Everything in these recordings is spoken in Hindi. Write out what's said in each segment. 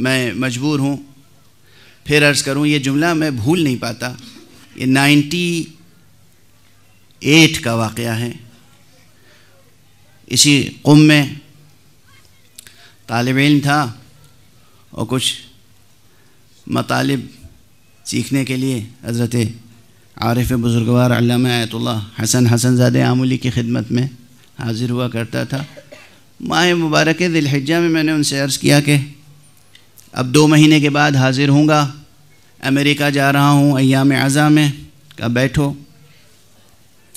मैं मजबूर हूँ फिर अर्ज़ करूँ ये जुमला मैं भूल नहीं पाता ये नाइन्टी एट का वाक़ है इसी कुम में तालब इन था और कुछ मतलब सीखने के लिए हज़रत आरफ़ बुज़ुर्गवार Ayatollah Hasan Hasan Zadeh Amoli की खिदमत में हाज़िर हुआ करता था माह मुबारक दिलहजा में मैंने उनसे अर्ज़ किया कि अब दो महीने के बाद हाज़िर हूँगा अमेरिका जा रहा हूँ अयाम अज़ा में कहा बैठो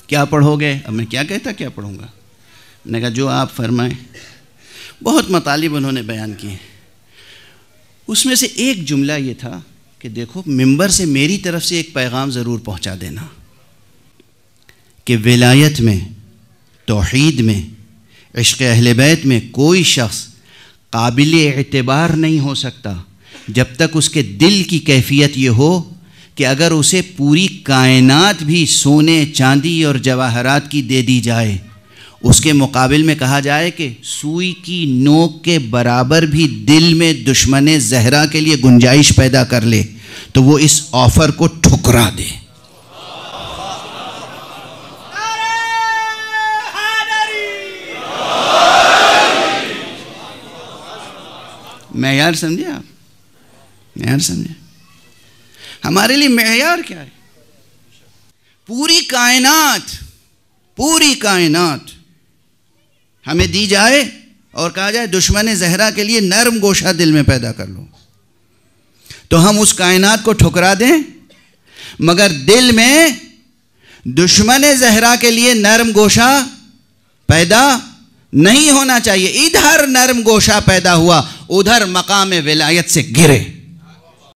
क्या पढ़ोगे अब मैं क्या कहता क्या पढ़ूँगा मैंने कहा जो आप फरमाएं बहुत मतालिब उन्होंने बयान किए उसमें से एक जुमला ये था कि देखो मेंबर से मेरी तरफ से एक पैगाम ज़रूर पहुंचा देना कि विलायत में तोहद में इश्क अहल बैत में कोई शख्स काबिल एतबार नहीं हो सकता जब तक उसके दिल की कैफियत ये हो कि अगर उसे पूरी कायनात भी सोने चांदी और जवाहरात की दे दी जाए उसके मुकाबले में कहा जाए कि सुई की नोक के बराबर भी दिल में दुश्मन जहरा के लिए गुंजाइश पैदा कर ले तो वो इस ऑफ़र को ठुकरा दे मैार समझे आप मैार समझे हमारे लिए मैार क्या है पूरी कायनात पूरी कायनात हमें दी जाए और कहा जाए दुश्मन जहरा के लिए नर्म गोशा दिल में पैदा कर लो तो हम उस कायनात को ठुकरा दें मगर दिल में दुश्मन जहरा के लिए नर्म गोशा पैदा नहीं होना चाहिए इधर नर्म गोशा पैदा हुआ उधर मकाम विलायत से गिरे